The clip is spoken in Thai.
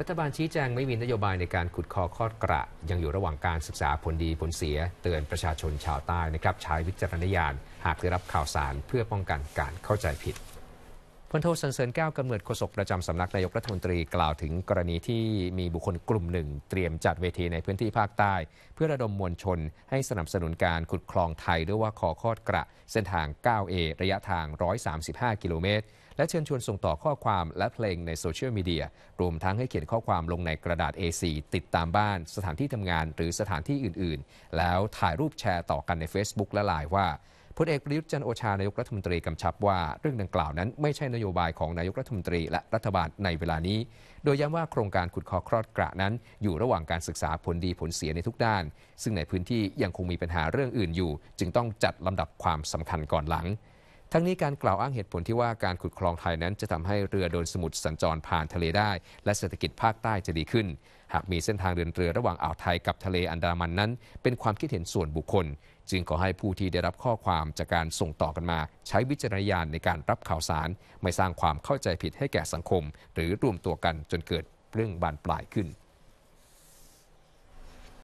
รัฐบาลชี้แจงไม่มีนโยบายในการขุดคอคอดกระ ยังอยู่ระหว่างการศึกษาผลดีผลเสีย เตือนประชาชนชาวใต้นะครับใช้วิจารณญาณหากได้รับข่าวสารเพื่อป้องกันการเข้าใจผิดพลโทสันเสริญก้าวกำเนิดโฆษกประจำสำนักนายกรัฐมนตรีกล่าวถึงกรณีที่มีบุคคลกลุ่มหนึ่ง เตรียมจัดเวทีในพื้นที่ภาคใต้เพื่อระดมมวลชนให้สนับสนุนการขุดคลองไทย ด้วยว่าคอคอดกระเส้นทาง 9A ระยะทาง 135 กิโลเมตร และเชิญชวนส่งต่อข้อความและเพลงในโซเชียลมีเดีย รวมทั้งให้เขียนข้อความลงในกระดาษ A4 ติดตามบ้าน สถานที่ทำงานหรือสถานที่อื่นๆ แล้วถ่ายรูปแชร์ต่อกันใน Facebook และไลน์ว่าพลเอกประยุทธ์จันโอชา นายกรัฐมนตรีกำชับว่าเรื่องดังกล่าวนั้นไม่ใช่นโยบายของนายกรัฐมนตรีและรัฐบาลในเวลานี้ โดยย้ำว่าโครงการขุดคอคลอดกระนั้น อยู่ระหว่างการศึกษาผลดีผลเสียในทุกด้าน ซึ่งในพื้นที่ยังคงมีปัญหาเรื่องอื่นอยู่ จึงต้องจัดลำดับความสำคัญก่อนหลังทั้งนี้การกล่าวอ้างเหตุผลที่ว่าการขุดคลองไทยนั้นจะทำให้เรือโดนสมุทรสัญจรผ่านทะเลได้ และเศรษฐกิจภาคใต้จะดีขึ้นหากมีเส้นทางเดินเรือระหว่างอ่าวไทยกับทะเลอันดามันนั้น เป็นความคิดเห็นส่วนบุคคล จึงขอให้ผู้ที่ได้รับข้อความจากการส่งต่อกันมา ใช้วิจารณญาณในการรับข่าวสาร ไม่สร้างความเข้าใจผิดให้แก่สังคม หรือรวมตัวกันจนเกิดเรื่องบานปลายขึ้น